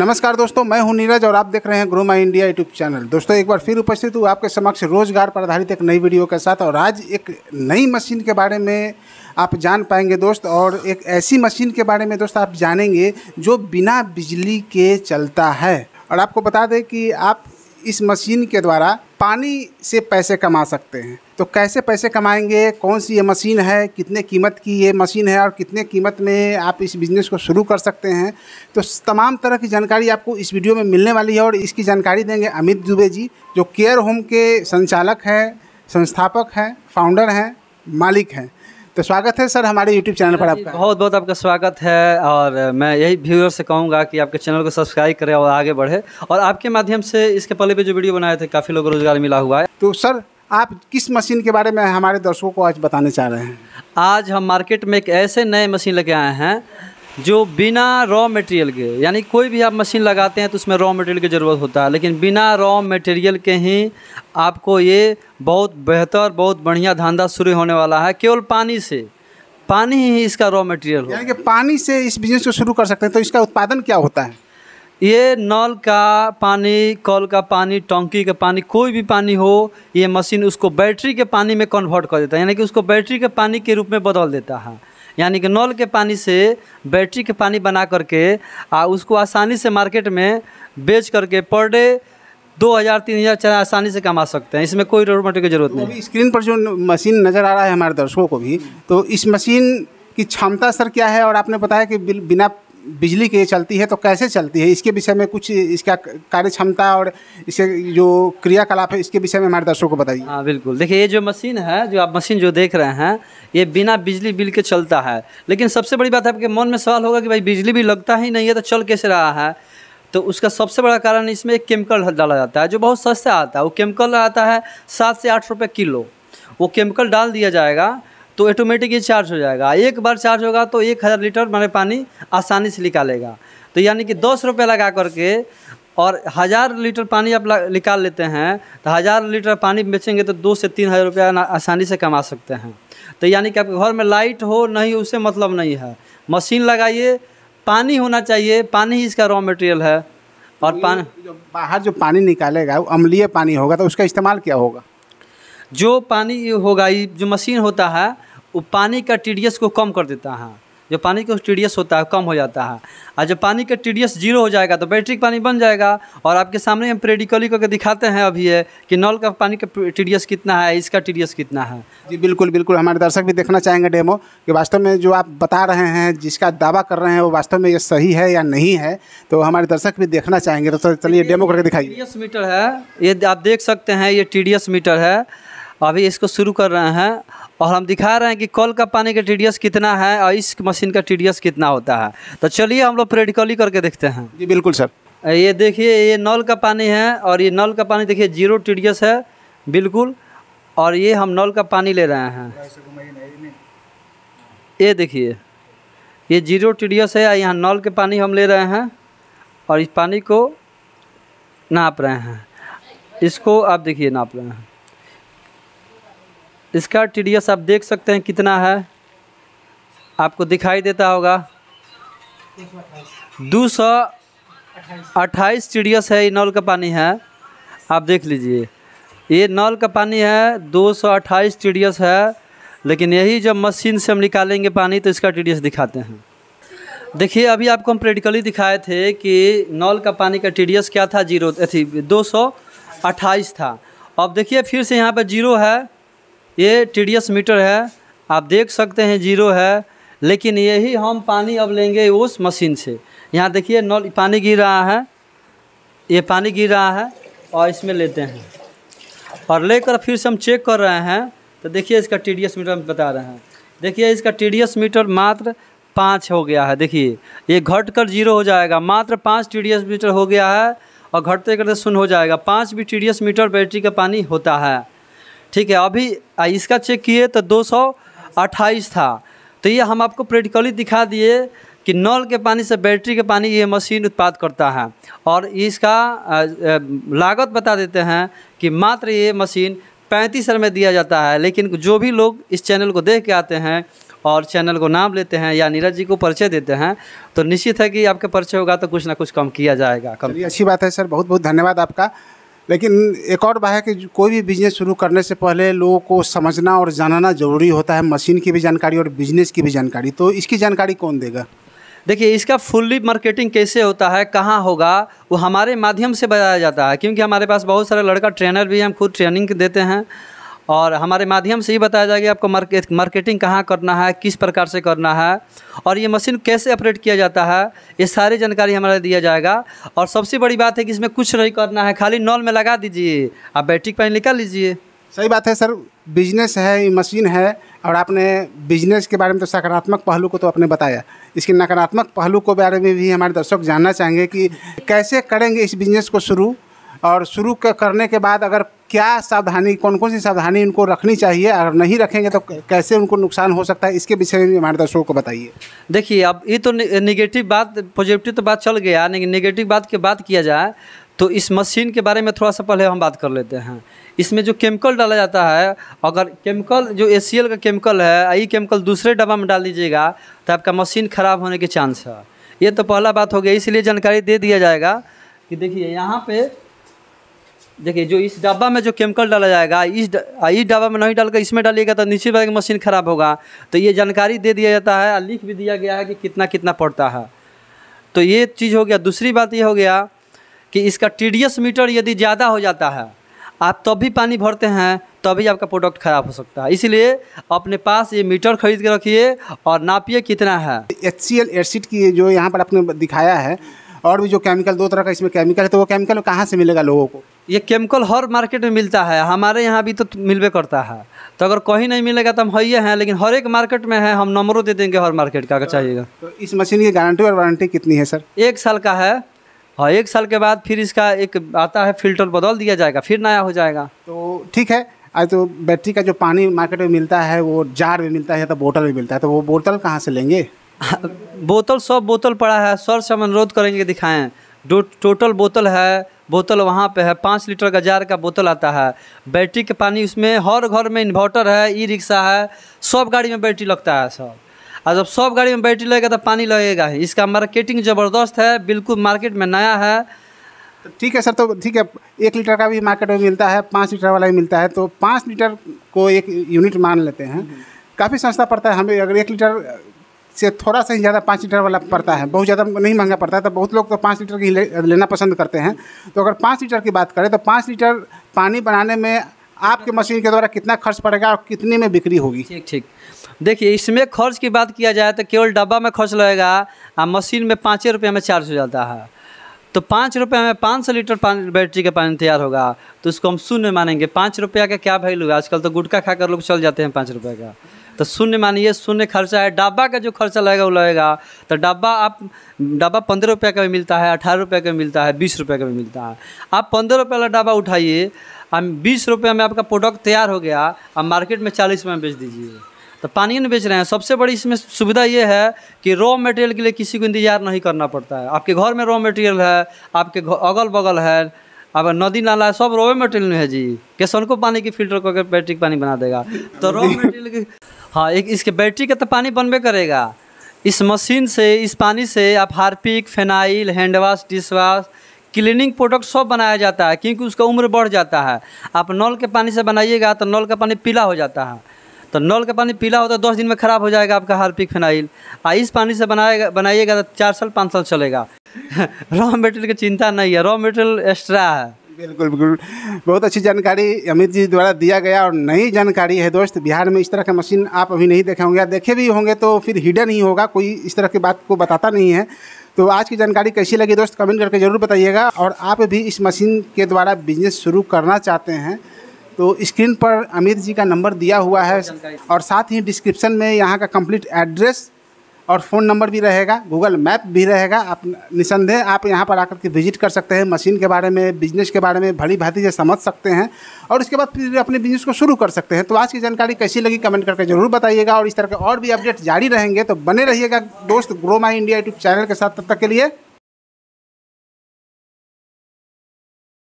नमस्कार दोस्तों मैं हूं नीरज और आप देख रहे हैं grow my India YouTube channel दोस्तों एक बार फिर उपस्थित हूँ आपके समक्ष रोजगार पर आधारित एक नई वीडियो के साथ और आज एक नई मशीन के बारे में आप जान पाएंगे दोस्त और एक ऐसी मशीन के बारे में दोस्त आप जानेंगे जो बिना बिजली के चलता है और आपको बता दें कि आप इस मशीन के द्वारा पानी से पैसे कमा सकते हैं तो कैसे पैसे कमाएंगे कौन सी ये मशीन है कितने कीमत की ये मशीन है और कितने कीमत में आप इस बिज़नेस को शुरू कर सकते हैं तो तमाम तरह की जानकारी आपको इस वीडियो में मिलने वाली है और इसकी जानकारी देंगे अमित दुबे जी जो केयर होम के संचालक हैं संस्थापक हैं फाउंडर हैं मालिक हैं तो स्वागत है सर हमारे यूट्यूब चैनल पर हाँ आपका बहुत बहुत आपका स्वागत है और मैं यही व्यूअर से कहूँगा कि आपके चैनल को सब्सक्राइब करें और आगे बढ़े और आपके माध्यम से इसके पहले भी जो वीडियो बनाए थे काफ़ी लोग रोजगार मिला हुआ है तो सर आप किस मशीन के बारे में हमारे दर्शकों को आज बताने चाह रहे हैं आज हम मार्केट में एक ऐसे नए मशीन लेके आए हैं जो बिना रॉ मटेरियल के यानी कोई भी आप मशीन लगाते हैं तो उसमें रॉ मटेरियल की ज़रूरत होता है लेकिन बिना रॉ मटेरियल के ही आपको ये बहुत बेहतर बहुत बढ़िया धंधा शुरू होने वाला है केवल पानी से पानी ही इसका रॉ मटेरियल हो यानी कि पानी से इस बिजनेस को शुरू कर सकते हैं तो इसका उत्पादन क्या होता है ये नल का पानी कल का पानी टंकी का पानी कोई भी पानी हो ये मशीन उसको बैटरी के पानी में कन्वर्ट कर देता है यानी कि उसको बैटरी के पानी के रूप में बदल देता है यानी कि नल के पानी से बैटरी के पानी बना करके आ उसको आसानी से मार्केट में बेच करके पर डे दो हज़ार तीन हज़ार चार आसानी से कमा सकते हैं इसमें कोई रोबोटिक की जरूरत नहीं स्क्रीन पर जो मशीन नज़र आ रहा है हमारे दर्शकों को भी तो इस मशीन की क्षमता सर क्या है और आपने बताया कि बिना बिजली के चलती है तो कैसे चलती है इसके विषय में कुछ इसका कार्य क्षमता और इसके जो क्रियाकलाप है इसके विषय में हमारे दर्शकों को बताइए हाँ बिल्कुल देखिए ये जो मशीन है जो आप मशीन जो देख रहे हैं ये बिना बिजली बिल के चलता है लेकिन सबसे बड़ी बात आपके मन में सवाल होगा कि भाई बिजली भी लगता ही नहीं है तो चल कैसे रहा है तो उसका सबसे बड़ा कारण इसमें एक केमिकल डाला जाता है जो बहुत सस्ता आता है वो केमिकल आता है सात से आठ रुपये किलो वो केमिकल डाल दिया जाएगा तो ऑटोमेटिक ये चार्ज हो जाएगा एक बार चार्ज होगा तो एक हज़ार लीटर माने पानी आसानी से निकालेगा तो यानी कि दस रुपये लगा करके और हज़ार लीटर पानी आप निकाल लेते हैं तो हज़ार लीटर पानी बेचेंगे तो दो से तीन हज़ार रुपया आसानी से कमा सकते हैं तो यानी कि आपके घर में लाइट हो नहीं उससे मतलब नहीं है मशीन लगाइए पानी होना चाहिए पानी ही इसका रॉ मटेरियल है और तो पानी जो बाहर जो पानी निकालेगा वो अम्लीय पानी होगा तो उसका इस्तेमाल क्या होगा जो पानी होगा जो मशीन होता है वो पानी का टी को कम कर देता है जो पानी का टी होता है कम हो जाता है और जब पानी का टी जीरो हो जाएगा तो बैटरी पानी बन जाएगा और आपके सामने हम प्रेडिकली करके दिखाते हैं अभी है कि नल का पानी का टी कितना है इसका टी कितना है जी बिल्कुल बिल्कुल हमारे दर्शक भी देखना चाहेंगे डेमो कि वास्तव में जो आप बता रहे हैं जिसका दावा कर रहे हैं वो वास्तव में ये सही है या नहीं है तो हमारे दर्शक भी देखना चाहेंगे तो चलिए डेमो करके दिखाइए टी मीटर है ये आप देख सकते हैं ये टी मीटर है अभी इसको शुरू कर रहे हैं और हम दिखा रहे हैं कि कल का पानी का टीडीएस कितना है और इस मशीन का टीडीएस कितना होता है तो चलिए हम लोग प्रेडिकली करके देखते हैं जी बिल्कुल सर ये देखिए ये नल का पानी है और ये नल का पानी देखिए जीरो टीडीएस है बिल्कुल और ये हम नल का पानी ले रहे हैं ये देखिए ये जीरो टीडीएस है यहाँ नल के पानी हम ले रहे हैं और इस पानी को नाप रहे हैं इसको आप देखिए नाप रहे हैं इसका टी आप देख सकते हैं कितना है आपको दिखाई देता होगा दो सौ अट्ठाईस टीडीएस है ये नल का पानी है आप देख लीजिए ये नल का पानी है दो सौ अट्ठाईस टीडीएस है लेकिन यही जब मशीन से हम निकालेंगे पानी तो इसका टी दिखाते हैं देखिए अभी आपको हम प्रैक्टिकली दिखाए थे कि नल का पानी का टी क्या था जीरो अथी दो सौ अट्ठाईस था अब देखिए फिर से यहाँ पर जीरो है ये टी मीटर है आप देख सकते हैं जीरो है लेकिन यही हम पानी अब लेंगे उस मशीन से यहाँ देखिए नल पानी गिर रहा है ये पानी गिर रहा है और इसमें लेते हैं और लेकर फिर से हम चेक कर रहे हैं तो देखिए इसका टी मीटर हम बता रहे हैं देखिए इसका टी मीटर मात्र पाँच हो गया है देखिए ये घट कर जीरो हो जाएगा मात्र पाँच टी मीटर हो गया है और घटते करते सुन हो जाएगा पाँच भी टी मीटर बैटरी का पानी होता है ठीक है अभी इसका चेक किए तो दो सौ अट्ठाईस था तो ये हम आपको प्रैक्टिकली दिखा दिए कि नल के पानी से बैटरी के पानी ये मशीन उत्पाद करता है और इसका लागत बता देते हैं कि मात्र ये मशीन पैंतीस में दिया जाता है लेकिन जो भी लोग इस चैनल को देख के आते हैं और चैनल को नाम लेते हैं या नीरज जी को परिचय देते हैं तो निश्चित है कि आपके परिचय होगा तो कुछ ना कुछ कम किया जाएगा कम अच्छी बात है सर बहुत बहुत धन्यवाद आपका लेकिन एक और बात है कि कोई भी बिजनेस शुरू करने से पहले लोगों को समझना और जानना ज़रूरी होता है मशीन की भी जानकारी और बिजनेस की भी जानकारी तो इसकी जानकारी कौन देगा देखिए इसका फुल्ली मार्केटिंग कैसे होता है कहाँ होगा वो हमारे माध्यम से बताया जाता है क्योंकि हमारे पास बहुत सारे लड़का ट्रेनर भी हम खुद ट्रेनिंग देते हैं और हमारे माध्यम से ही बताया जाएगा आपको मार्केट मार्केटिंग कहाँ करना है किस प्रकार से करना है और ये मशीन कैसे ऑपरेट किया जाता है ये सारी जानकारी हमारा दिया जाएगा और सबसे बड़ी बात है कि इसमें कुछ नहीं करना है खाली नॉल में लगा दीजिए आप बैटरी पैन निकाल लीजिए सही बात है सर बिजनेस है ये मशीन है और आपने बिजनेस के बारे में तो सकारात्मक पहलू को तो आपने बताया इसके नकारात्मक पहलू को बारे में भी हमारे दर्शक जानना चाहेंगे कि कैसे करेंगे इस बिजनेस को शुरू और शुरू करने के बाद अगर क्या सावधानी कौन कौन सी सावधानी उनको रखनी चाहिए अगर नहीं रखेंगे तो कैसे उनको नुकसान हो सकता है इसके विषय में हमारे दर्शकों को बताइए देखिए अब ये तो निगेटिव बात पॉजिटिव तो बात चल गया लेकिन निगेटिव बात की बात किया जाए तो इस मशीन के बारे में थोड़ा सा पहले हम बात कर लेते हैं इसमें जो केमिकल डाला जाता है अगर केमिकल जो ए का केमिकल है ये केमिकल दूसरे डब्बा में डाल दीजिएगा तो आपका मशीन ख़राब होने के चांस है ये तो पहला बात हो गया इसलिए जानकारी दे दिया जाएगा कि देखिए यहाँ पे देखिए जो इस डब्बा में जो केमिकल डाला जाएगा इस द, इस डब्बा में नहीं डाल कर इसमें डालिएगा तो निश्चित बात मशीन ख़राब होगा तो ये जानकारी दे दिया जाता है और लिख भी दिया गया है कि कितना कितना पड़ता है तो ये चीज़ हो गया दूसरी बात ये हो गया कि इसका टी मीटर यदि ज़्यादा हो जाता है आप तब भी पानी भरते हैं तभी आपका प्रोडक्ट खराब हो सकता है इसलिए अपने पास ये मीटर खरीद के रखिए और नापिए कितना है एच सी एल एसिड की जो यहाँ पर आपने दिखाया है और भी जो केमिकल दो तरह का इसमें केमिकल है तो वो केमिकल कहाँ से मिलेगा लोगों को ये केमिकल हर मार्केट में मिलता है हमारे यहाँ भी तो मिलबे करता है तो अगर कहीं नहीं मिलेगा तो हम है हैं लेकिन हर एक मार्केट में है हम नंबरों दे देंगे हर मार्केट का अगर तो, चाहिएगा तो इस मशीन की गारंटी और वारंटी कितनी है सर एक साल का है और हाँ, एक साल के बाद फिर इसका एक आता है फिल्टर बदल दिया जाएगा फिर नया हो जाएगा तो ठीक है आज तो बैटरी का जो पानी मार्केट में मिलता है वो जार में मिलता है या तो बोतल में मिलता है तो वो बोतल कहाँ से लेंगे बोतल सब बोतल पड़ा है सर से हम अनुरोध करेंगे दिखाएं टोटल बोतल है बोतल वहाँ पे है पाँच लीटर का जार का बोतल आता है बैटरी के पानी उसमें हर घर में इन्वर्टर है ई रिक्शा है सब गाड़ी में बैटरी लगता है सब और जब सब गाड़ी में बैटरी लगेगा तो पानी लगेगा ही इसका मार्केटिंग ज़बरदस्त है बिल्कुल मार्केट में नया है ठीक है सर तो ठीक है एक लीटर का भी मार्केट में मिलता है पाँच लीटर वाला भी मिलता है तो पाँच लीटर को एक यूनिट मान लेते हैं हम्म। काफ़ी सस्ता पड़ता है हमें अगर एक लीटर से थोड़ा सा ही ज़्यादा पाँच लीटर वाला पड़ता है बहुत ज़्यादा नहीं महंगा पड़ता है तो बहुत लोग तो पाँच लीटर की लेना पसंद करते हैं तो अगर पाँच लीटर की बात करें तो पाँच लीटर पानी बनाने में आपके मशीन के द्वारा कितना खर्च पड़ेगा और कितने में बिक्री होगी ठीक ठीक देखिए इसमें खर्च की बात किया जाए तो केवल डब्बा में खर्च लगेगा और मशीन में पाँच रुपये में चार्ज हो जाता है तो पाँच रुपये में पाँच सौ लीटर पानी बैटरी का पानी तैयार होगा तो उसको हम शून्य मानेंगे पाँच रुपये का क्या वैल्यू है आजकल तो गुटखा खाकर लोग चल जाते हैं पाँच रुपये का तो शून्य मानिए शून्य खर्चा है डब्बा का जो खर्चा लगेगा वो लगेगा तो डब्बा आप डब्बा पंद्रह रुपये का भी मिलता है अठारह रुपये का भी मिलता है बीस रुपये का भी मिलता है आप पंद्रह रुपये वाला डब्बा उठाइए हम बीस रुपये में आपका प्रोडक्ट तैयार हो गया आप मार्केट में चालीस रुपये में बेच दीजिए तो पानी बेच रहे हैं सबसे बड़ी इसमें सुविधा ये है कि रॉ मटेरियल के लिए किसी को इंतजार नहीं करना पड़ता है आपके घर में रॉ मटेरियल है आपके अगल बगल है अब नदी नाला सब रॉ मटेरियल में है जी कैसन को पानी की फिल्टर करके बैटरी पानी बना देगा तो रॉ मटेरियल हाँ एक इसके बैटरी का तो पानी बनबे करेगा इस मशीन से इस पानी से आप Harpic phenyl hand wash dish wash cleaning product सब बनाया जाता है क्योंकि उसका उम्र बढ़ जाता है आप नल के पानी से बनाइएगा तो नल का पानी पीला हो जाता है तो नल का पानी पीला होता है दस दिन में ख़राब हो जाएगा आपका हार्पिक फेनाइल आ इस पानी से बनाएगा बनाइएगा तो चार साल पाँच साल चलेगा रॉ मेटेरियल की चिंता नहीं है रॉ मेटेरियल एक्स्ट्रा है बिल्कुल बिल्कुल बहुत अच्छी जानकारी अमित जी द्वारा दिया गया और नई जानकारी है दोस्त बिहार में इस तरह का मशीन आप अभी नहीं देखे होंगे देखे भी होंगे तो फिर हिडन ही होगा कोई इस तरह की बात को बताता नहीं है तो आज की जानकारी कैसी लगी दोस्त कमेंट करके ज़रूर बताइएगा और आप भी इस मशीन के द्वारा बिजनेस शुरू करना चाहते हैं तो स्क्रीन पर अमित जी का नंबर दिया हुआ है और साथ ही डिस्क्रिप्शन में यहाँ का कंप्लीट एड्रेस और फ़ोन नंबर भी रहेगा गूगल मैप भी रहेगा आप निसंदेह आप यहाँ पर आकर के विजिट कर सकते हैं मशीन के बारे में बिजनेस के बारे में भली भांति से समझ सकते हैं और इसके बाद फिर अपने बिजनेस को शुरू कर सकते हैं तो आज की जानकारी कैसी लगी कमेंट करके जरूर बताइएगा और इस तरह के और भी अपडेट जारी रहेंगे तो बने रहिएगा दोस्त grow my India YouTube channel के साथ तब तक के लिए